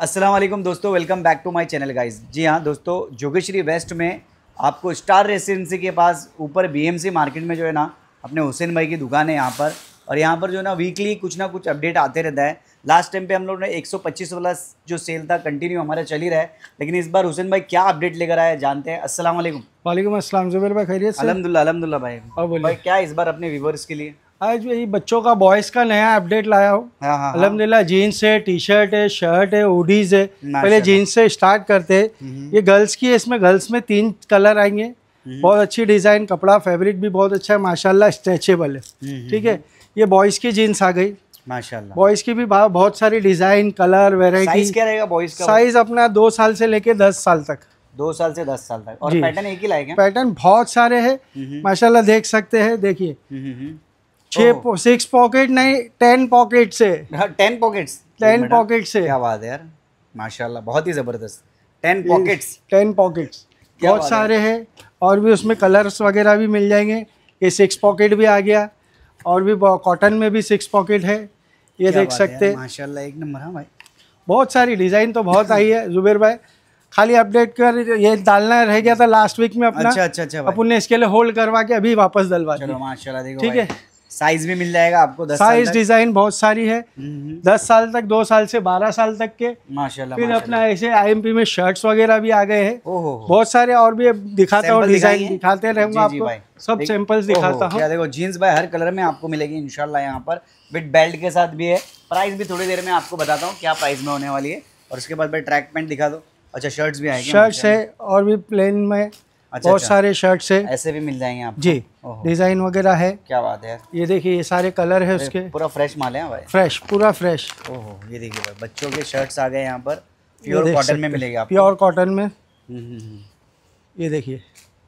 असलम दोस्तों welcome back to my channel guys जी हाँ दोस्तों जोगेश्वरी वेस्ट में आपको स्टार रेसिडेंसी के पास ऊपर बीएमसी मार्केट में जो है ना अपने हुसैन भाई की दुकान है यहाँ पर और यहाँ पर जो है ना वीकली कुछ ना कुछ अपडेट आते रहता है लास्ट टाइम पे हम लोग ने 125 वाला जो सेल था कंटिन्यू हमारा चल ही रहा है लेकिन इस बार हुसैन भाई क्या अपडेट लेकर आया जानते हैं असल वाले वालेकुम असलम जुबेर भाई खैरियत अलहमदिल्ला अलहमदिल्ला भाई और भाई क्या इस बार अपने व्यवर्स के लिए आज ये बच्चों का बॉयज का नया अपडेट लाया हूँ हाँ, हाँ, हाँ। अलहमदिल्ला जीन्स है टी शर्ट है शर्ट है ओडीज है पहले जीन्स से स्टार्ट करते हैं हम्म। ये गर्ल्स की है इसमें गर्ल्स में तीन कलर आएंगे हम्म। बहुत अच्छी डिज़ाइन कपड़ा फैब्रिक भी बहुत अच्छा है माशाला स्ट्रेचेबल है हम्म, ठीक है ये बॉयज़ की जीन्स आ गई माशाल्लाह बॉयज़ की भी बहुत सारी डिज़ाइन कलर वेराइटी क्या रहेगा बॉयज़ का साइज़ अपना दो साल से लेके दस साल तक दो साल से दस साल तक और पैटर्न एक ही लाएगा पैटर्न बहुत सारे हैं माशाल्लाह देख सकते हैं देखिए छह सिक्स पॉकेट नहीं टेन पॉकेट से टेन पॉकेट्स टेन पॉकेट से क्या बात है यार माशाल्लाह बहुत ही ज़बरदस्त टेन पॉकेट्स टेन पॉकेट्स बहुत सारे हैं और भी उसमें कलर्स वगैरह भी मिल जाएंगे ये सिक्स पॉकेट भी आ गया और भी कॉटन में भी सिक्स पॉकेट है ये देख सकते हैं माशाल्लाह एक नंबर है हाँ भाई बहुत सारी डिज़ाइन तो बहुत आई है जुबेर भाई खाली अपडेट कर ये डालना रह गया था लास्ट वीक में अपना अच्छा अच्छा अच्छा अपन ने इसके लिए होल्ड करवा के अभी वापस डलवा माशाल्लाह देखो ठीक है साइज भी मिल जाएगा आपको दस साइज डिजाइन बहुत सारी है हम्म। दस साल तक दो साल से बारह साल तक के माशाल्लाह फिर माशाला। अपना ऐसे आईएमपी में शर्ट्स वगैरह भी आ गए हैं बहुत सारे और भी दिखाता हूँ डिजाइन दिखाते रहूंगा आपको सब सैंपल्स दिखाता हूँ देखो जीन्स भाई हर कलर में आपको मिलेगी इनशाला यहाँ पर विद बेल्ट के साथ भी है प्राइस भी थोड़ी देर में आपको बताता हूँ क्या प्राइस में होने वाली है और उसके बाद भाई ट्रैक पेंट दिखा दो अच्छा शर्ट्स भी आएंगे शर्ट्स है और भी प्लेन में अच्छा, बहुत अच्छा। सारे शर्ट्स है ऐसे भी मिल जाएंगे आप जी डिजाइन वगैरह है क्या बात है ये देखिए ये सारे कलर है उसके पूरा फ्रेश माल है भाई फ्रेश पूरा फ्रेश ओहो ये देखिए भाई बच्चों के शर्ट्स आ गए यहाँ पर प्योर कॉटन में मिलेगा आप प्योर कॉटन में हम्म, हम्म, हम्म। ये देखिए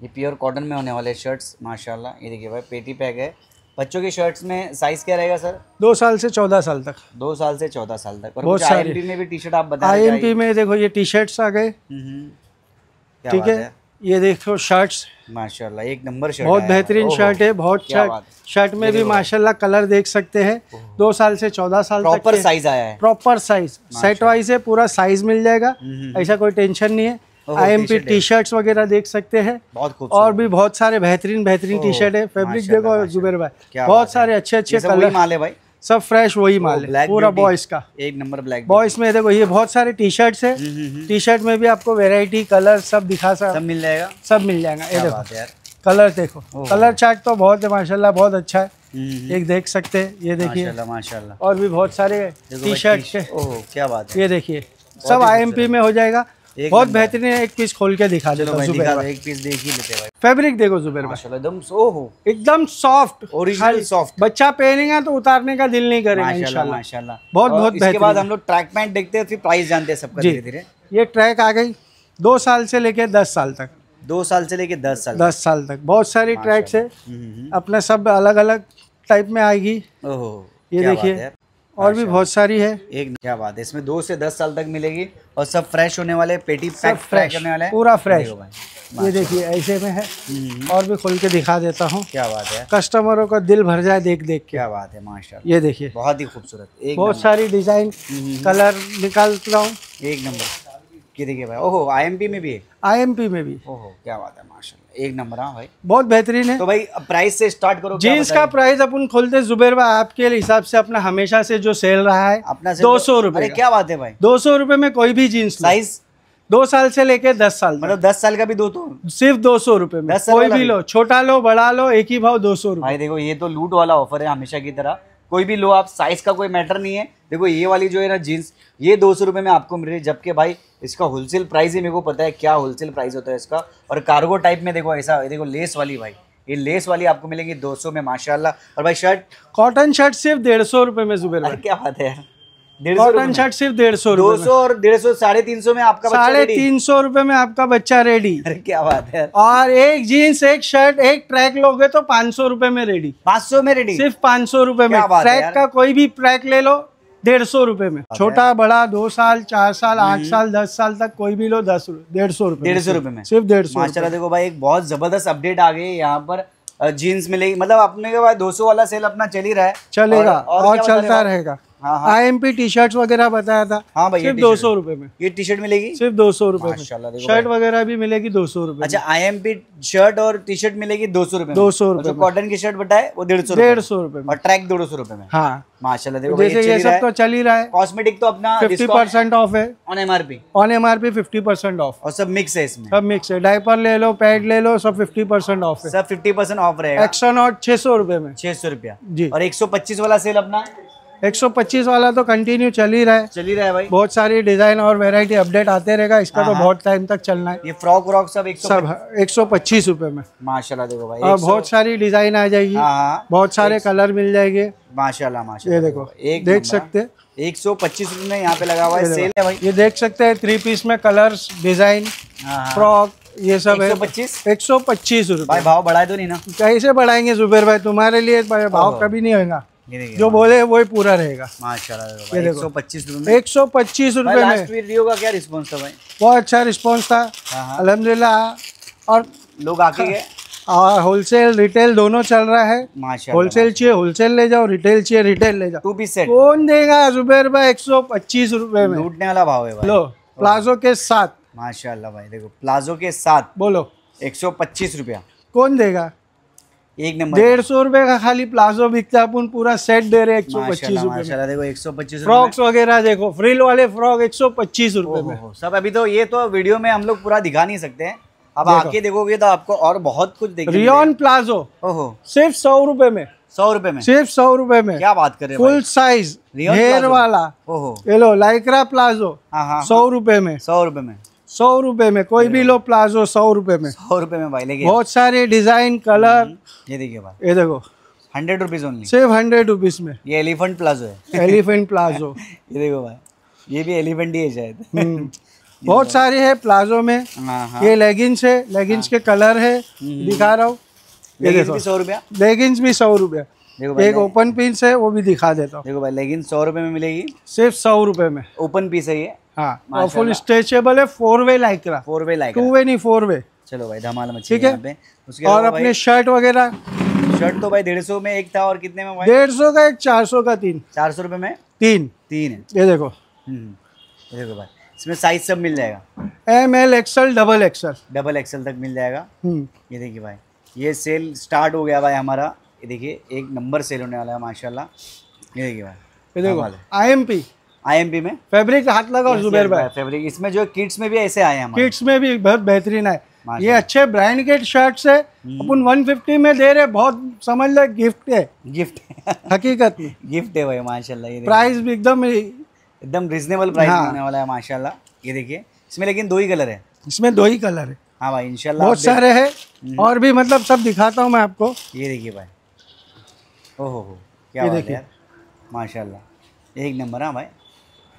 ये प्योर कॉटन में होने वाले शर्ट्स माशाल्लाह ये देखिए भाई पेटी पैक है बच्चों के शर्ट्स में साइज क्या रहेगा सर दो साल से चौदह साल तक दो साल से चौदह साल तक और आई में भी टी शर्ट आप बता आई में देखो ये टी शर्ट्स आ गए ठीक है ये देखो शर्ट्स माशाल्लाह एक नंबर शर्ट बहुत बेहतरीन शर्ट है बहुत शर्ट शर्ट में भी माशाल्लाह कलर देख सकते हैं दो साल से चौदह साल प्रॉपर साइज आया है प्रॉपर साइज सेट वाइज है पूरा साइज मिल जाएगा हम्म, हम्म, हम्म। ऐसा कोई टेंशन नहीं है I M P T shirt वगैरह देख सकते हैं बहुत और भी बहुत सारे बेहतरीन बेहतरीन टी शर्ट है फेब्रिक देखो जुबेर भाई बहुत सारे अच्छे अच्छे कलर माल है भाई सब फ्रेश वही माल है पूरा बॉयज का एक नंबर ब्लैक बॉयज में देखो ये बहुत सारे टी शर्ट है टी शर्ट में भी आपको वेराइटी कलर सब दिखा सकता सब मिल जाएगा सब मिल जाएगा ये देखो कलर देखो कलर चार्ट तो बहुत है माशाल्लाह बहुत अच्छा है हम्म, हम्म, हम्म। एक देख सकते हैं ये देखिए माशाल्लाह और भी बहुत सारे टी शर्ट क्या बात है ये देखिए सब आईएमपी में हो जाएगा बहुत बेहतरीन है एक पीस खोल के दिखा दे एक पीस देख ही लेते फैब्रिक देखो जुबेर एकदम सो हो एकदम सॉफ्ट ओरिजिनल सॉफ्ट बच्चा पहनेगा तो उतारने का दिल नहीं करेगा इंशाल्लाह माशाल्लाह बहुत बहुत इसके बाद हम लोग ट्रैक पैंट देखते हैं फिर प्राइस जानते हैं सबका धीरे धीरे ये ट्रैक आ गई दो साल से लेके दस साल तक दो साल से लेके दस साल दस साल तक बहुत सारी ट्रैक्स है अपने सब अलग अलग टाइप में आएगी ओहो ये देखिए और भी अच्छा। बहुत सारी है एक क्या बात है इसमें दो से दस साल तक मिलेगी और सब फ्रेश होने वाले पेटी पैक फ्रेश करने वाले पूरा फ्रेश ये देखिए ऐसे में है हम्म। और भी खोल के दिखा देता हूँ क्या बात है कस्टमरों का दिल भर जाए देख देख क्या बात है माशा ये देखिए बहुत ही खूबसूरत बहुत सारी डिजाइन कलर हम्म, हम्म, निकालता हूँ एक नंबर ये देखिए भाई ओहो आई में भी है में भी ओहो क्या बात है माशा एक नंबर हाँ भाई बहुत बेहतरीन है तो भाई प्राइस से स्टार्ट करो जींस का प्राइस अपन खोलते जुबेर भाई आपके हिसाब से अपना हमेशा से जो सेल रहा है अपना दो सौ रूपये क्या बात है भाई दो सौ रूपये में कोई भी जींस साइज दो साल से लेके दस साल मतलब दस साल का भी दो तो सिर्फ दो सौ रूपये में कोई भी लो छोटा लो बड़ा लो एक ही भाव दो सौ भाई देखो ये तो लूट वाला ऑफर है हमेशा की तरह कोई भी लो आप साइज का कोई मैटर नहीं है देखो ये वाली जो है ना जीन्स ये दो सौ रुपये में आपको मिल रही है जबकि भाई इसका होलसेल प्राइस ही मेरे को पता है क्या होलसेल प्राइस होता है इसका और कार्गो टाइप में देखो ऐसा देखो लेस वाली भाई ये लेस वाली आपको मिलेगी सौ में माशाला और भाई शर्ट कॉटन शर्ट सिर्फ डेढ़ सौ रुपये में जुबेर क्या बात है कॉटन शर्ट सिर्फ डेढ़ सौ दो सौ और डेढ़ सौ साढ़े तीन सौ में आपका साढ़े तीन सौ रूपये में आपका बच्चा रेडी अरे क्या बात है और एक जीन्स एक शर्ट एक ट्रैक लोगे तो पाँच सौ रूपये में रेडी पाँच सौ में रेडी सिर्फ पाँच सौ रूपये में ट्रैक का कोई भी ट्रैक ले लो डेढ़ सौ रूपये में छोटा बड़ा दो साल चार साल आठ हम्म। साल दस साल तक कोई भी लो दस डेढ़ सौ रूपये डेढ़ सौ रूपये में सिर्फ डेढ़ सौ चला देखो भाई एक बहुत जबरदस्त अपडेट आ गई यहाँ पर जीन्स मिलेगी मतलब अपने के दो सौ वाला सेल अपना चल ही रहा है चलेगा और चलता रहेगा I M P T shirt वगैरह बताया था हाँ भाई सिर्फ दो सौ रूपये में ये टी शर्ट मिलेगी सिर्फ दो सौ रूपये शर्ट वगैरह भी मिलेगी दो सौ रूपये अच्छा आई एम पी शर्ट और टी शर्ट मिलेगी दो सौ रूपये दो सौ रूपये अच्छा, कॉटन की शर्ट बताए वो डेढ़ सौ डेढ़ सौ रूपये और ट्रैक दो सौ रूपये में हाँ देखो जैसे ये सब तो चल ही रहा है कॉस्मेटिक तो अपना फिफ्टी परसेंट ऑफ है on M R P on M R P fifty percent off और सब मिक्स है इसमें सब मिक्स है डायपर ले लो पैड ले लो सब फिफ्टी परसेंट ऑफ है सब फिफ्टी परसेंट ऑफ रहेगा एक्स्ट्रा नॉट छह सौ रूपये में छह सौ रुपया जी और एक सौ पच्चीस वाला सेल अपना 125 वाला तो कंटिन्यू चल ही रहा है चल ही रहा है भाई बहुत सारी डिजाइन और वेरायटी अपडेट आते रहेगा इसका तो हाँ, हाँ। बहुत टाइम तक चलना है ये फ्रॉक व्रॉक सब एक सब एक सौ पच्चीस रूपए में माशाल्लाह देखो भाई और बहुत सारी डिजाइन आ जाएगी हाँ, बहुत सारे कलर मिल जाएंगे माशाल्लाह माशाल्लाह ये देखो एक देख सकते एक सौ पच्चीस में यहाँ पे लगा हुआ है सेल है भाई ये देख सकते हैं थ्री पीस में कलर्स डिजाइन फ्रॉक ये सब है पच्चीस एक सौ पच्चीस रूपए भाई भाव बढ़ाए तो नहीं ना कैसे बढ़ाएंगे जुबेर भाई तुम्हारे लिए भाव कभी नहीं होगा जो बोले वही पूरा रहेगा माशाल्लाह सौ पच्चीस रूपए एक सौ पच्चीस रूपए का क्या रिस्पॉन्स था बहुत अच्छा रिस्पॉन्स था हाँ, हाँ। अलहमदिल्ला और लोग आके गए और होलसेल रिटेल दोनों चल रहा है होलसेल चाहिए होलसेल ले जाओ रिटेल चाहिए रिटेल ले जाओ कौन देगा जुबेर भाई एक सौ पच्चीस रूपए में लूटने वाला भाव है लो प्लाजो के साथ माशाल्लाह भाई देखो प्लाजो के साथ बोलो एक सौ पच्चीस रूपया कौन देगा एक नंबर डेढ़ सौ रुपए का खाली प्लाजो बिकता है पूरा सेट दे रहे एक सौ पच्चीस रूपए देखो एक सौ पच्चीस फ्रॉक्स वगैरह देखो फ्रिल वाले फ्रॉक एक सौ पच्चीस रूपए में सब अभी तो ये तो वीडियो में हम लोग पूरा दिखा नहीं सकते हैं अब आके देखोगे तो आपको और बहुत कुछ देखिए रियोन प्लाजो ओहो सिर्फ सौ रूपये में सौ रूपये में सिर्फ सौ रुपए में क्या बात कर रहे फुल साइज हेयर वाला ओहो ये लो लाइक्रा हाँ, हाँ, प्लाजो सौ हाँ। रुपए में सौ रुपए में सौ रुपए में कोई भी लो प्लाजो सौ रुपए में सौ रुपए में भाई लेकिन बहुत सारे डिजाइन कलर हम्म, ये देखिए भाई ये देखो हंड्रेड रुपीज ओनली सिर्फ हंड्रेड रुपीज में ये एलिफेंट प्लाजो है एलिफेंट प्लाजो ये देखो भाई ये भी एलिफेंट ही है शायद हम्म। बहुत सारे है प्लाजो में हाँ, हाँ। ये लेगिंग्स है लेगिंग्स हाँ। के कलर है हम्म। दिखा रहा हूँ सौ रुपया लेगिंग्स भी सौ रुपया एक ओपन पीस है वो भी दिखा देता हूँ देखो भाई लेगिंग सौ रुपए में मिलेगी सिर्फ सौ रुपए में ओपन पीस है ये हाँ और फुल स्ट्रेचेबल है four way lycra four way lycra two way नहीं फोर वे चलो भाई धमाल ठीक है और अपने शर्ट वगैरह शर्ट तो भाई डेढ़ सौ में एक था और कितने में डेढ़ सौ का एक चार सौ का तीन चार सौ रुपये में तीन तीन ये देखो हम्म, हम्म। ये देखो भाई इसमें साइज सब मिल जाएगा M L XL double XL double XL तक मिल जाएगा हम्म। ये देखिए भाई ये सेल स्टार्ट हो गया भाई हमारा ये देखिए एक नंबर सेल होने वाला है माशाल्लाह ये देखिए भाई ये देखो आई एम पी आईएमपी में फैब्रिक हाथ लगा जुबेर भाई फैब्रिक इसमें जो किड्स में भी ऐसे आए हैं किड्स में भी बहुत बेहतरीन है ये अच्छे ब्रांड के शर्ट्स है हम्म। अपन 150 में दे रहे बहुत समझ लो गिफ्ट है गिफ्ट हकीकत में गिफ्ट है भाई माशाल्लाह ये प्राइस भी एकदम एकदम रिजनेबल प्राइस होने वाला है माशाल्लाह ये देखिए इसमें लेकिन दो ही कलर है इसमें दो ही कलर है हाँ भाई इनशाला बहुत सारे है हम्म। और भी मतलब सब दिखाता हूँ मैं आपको ये देखिए भाई ओहो हो क्या देखिए माशाल्लाह एक नंबर हाँ भाई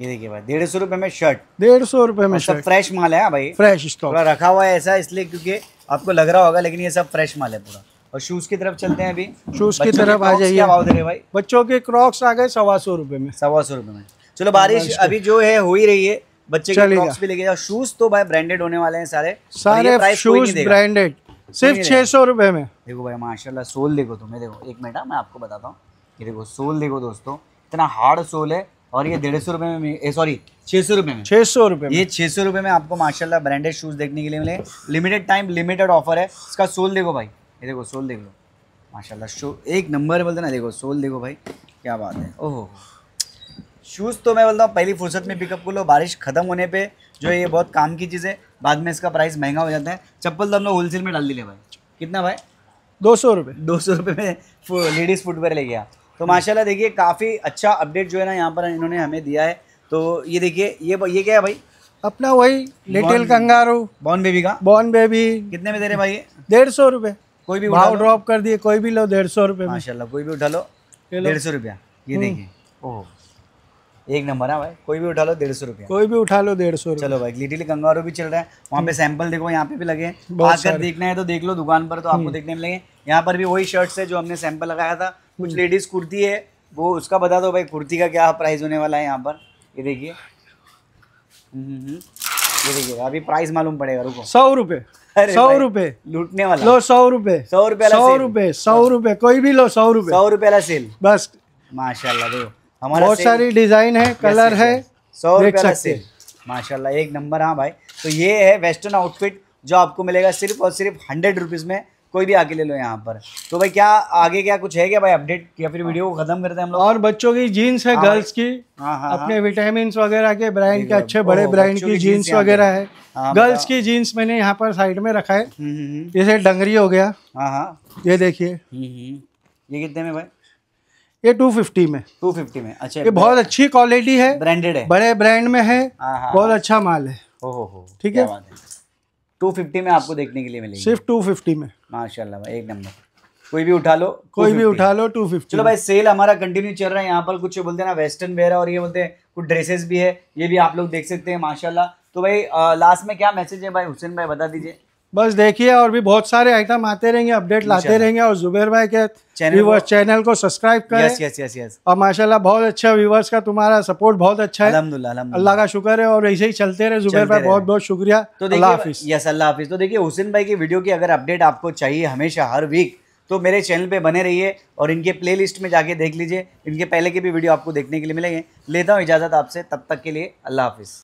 ये देखिए भाई डेढ़ सौ रुपए में शर्ट डेढ़ सौ रुपए में सब फ्रेश माल है हाँ भाई फ्रेश स्टॉक रखा हुआ है ऐसा इसलिए क्योंकि आपको लग रहा होगा लेकिन ये सब फ्रेश माल है पूरा और शूज की तरफ चलते हैं अभी शूज की तरफ आ जाइए भाई बच्चों के क्रॉक्स आ गए सवा सौ रुपए में सवा सौ रुपए में चलो बारिश अभी जो है हो ही रही है बच्चे के भी लेके जाओ शूज तो भाई ब्रांडेड होने वाले हैं सारे सारे शूज ब्रांडेड सिर्फ छह सौ रुपए में देखो भाई माशाल्लाह सोल देखो तुम्हें देखो एक मिनट हाँ, मैं आपको बताता हूँ देखो सोल देखो दोस्तों इतना हार्ड सोल है और ये डेढ़ सौ रुपये में सॉरी छः सौ रुपये में छः सौ रुपये ये छः सौ रुपये में आपको माशाल्लाह ब्रांडेड शूज़ देखने के लिए मिले लिमिटेड टाइम लिमिटेड ऑफर है इसका सोल देखो भाई ये देखो सोल देख लो माशाल्लाह शो एक नंबर बोलते ना देखो सोल देखो भाई क्या बात है ओहो शूज़ तो मैं बोलता हूँ पहली फुर्सत में पिकअप कर लो बारिश ख़त्म होने पर जो है ये बहुत काम की चीज़ है बाद में इसका प्राइस महंगा हो जाता है चप्पल तो हम लोग होलसेल में डाल दिले भाई कितना भाई दो सौ रुपये दो सौ रुपये में लेडीज़ फुटवेयर ले गया तो माशाल्लाह देखिए काफ़ी अच्छा अपडेट जो है ना यहाँ पर इन्होंने हमें दिया है तो ये देखिए ये ये क्या है भाई अपना वही लिटिल कंगारू बॉर्न बेबी का बॉर्न बेबी कितने में दे रहे भाई डेढ़ सौ रुपये कोई भी भाव ड्रॉप कर दिए कोई भी लो डेढ़ सौ रुपये माशाला कोई भी उठा लो डेढ़ सौ रुपया ये हम्म। देखिए ओह एक नंबर है भाई कोई भी उठा लो डेढ़ सौ रुपया कोई भी उठा लो डेढ़ सौ चलो भाई लिटिल कंगारू भी चल रहा है वहाँ पे सैंपल हम्म। देखो यहाँ पे भी लगे आकर देखना है तो देख लो दुकान पर तो आपको हम्म। देखने मिलेंगे यहाँ पर भी वही शर्ट है जो हमने सैंपल लगाया था कुछ लेडीज हम्म। कुर्ती है वो उसका बता दो भाई कुर्ती का क्या प्राइस होने वाला है यहाँ पर ये देखिए हम्म, हम्म, ये देखिए अभी प्राइस मालूम पड़ेगा रुको सौ रुपए सौ रुपए लूटने वाला लो सौ रुपए सौ रुपए सौ रुपए सौ रुपए कोई भी लो सौ रुपए सौ रुपए वाला सेल बस माशाल्लाह देखो हमारा बहुत सारी डिजाइन है कलर है सौ रुपए वाला सेल माशाल्लाह एक नंबर हाँ भाई तो ये है वेस्टर्न आउटफिट जो आपको मिलेगा सिर्फ और सिर्फ हंड्रेड रुपीज़ में कोई भी आके ले लो यहाँ पर तो भाई क्या आगे क्या कुछ है क्या भाई अपडेट या फिर वीडियो को खत्म करते हैं हम लोग और बच्चों की जीन्स है गर्ल्स हाँ की हाँ, हाँ, अपने विटामिन वगैरह के ब्रांड के अच्छे बड़े ब्रांड की जीन्स वगैरह है गर्ल्स की जीन्स मैंने यहाँ पर साइड में रखा है हम्म, हम्म, हम्म। जैसे डंगरी हो गया ये देखिए ये कितने में भाई ये 250 में 250 में अच्छा ये बहुत अच्छी क्वालिटी है ब्रांडेड है बड़े ब्रांड में है बहुत अच्छा माल है ओहो ठीक है टू फिफ्टी में आपको देखने के लिए मिलेगी सिर्फ टू फिफ्टी में माशाल्लाह एक नंबर कोई भी उठा लो कोई भी उठा लो टू फिफ्टी चलो भाई सेल हमारा कंटिन्यू चल रहा है यहाँ पर कुछ बोलते हैं ना वेस्टर्न वेयर और ये बोलते हैं कुछ ड्रेसेस भी है ये भी आप लोग देख सकते हैं माशाल्लाह तो भाई लास्ट में क्या मैसेज है भाई हुसैन भाई बता दीजिए बस देखिए और भी बहुत सारे आइटम आते रहेंगे अपडेट लाते रहेंगे और जुबेर भाई के चैनल चैनल को सब्सक्राइब करें यस यस यस यस और माशाल्लाह बहुत अच्छा व्यूवर्स का तुम्हारा सपोर्ट बहुत अच्छा है अल्लाह का शुक्र है और ऐसे ही चलते रहे जुबेर भाई बहुत बहुत शुक्रिया तो हाफिज यस अल्लाह हाफिज तो देखिये हुसैन भाई की वीडियो की अगर अपडेट आपको चाहिए हमेशा हर वीक तो मेरे चैनल पे बने रहिए और इनके प्लेलिस्ट में जाके देख लीजिए इनके पहले के भी वीडियो आपको देखने के लिए मिलेंगे लेता हूँ इजाज़त आपसे तब तक के लिए अल्लाह हाफिज़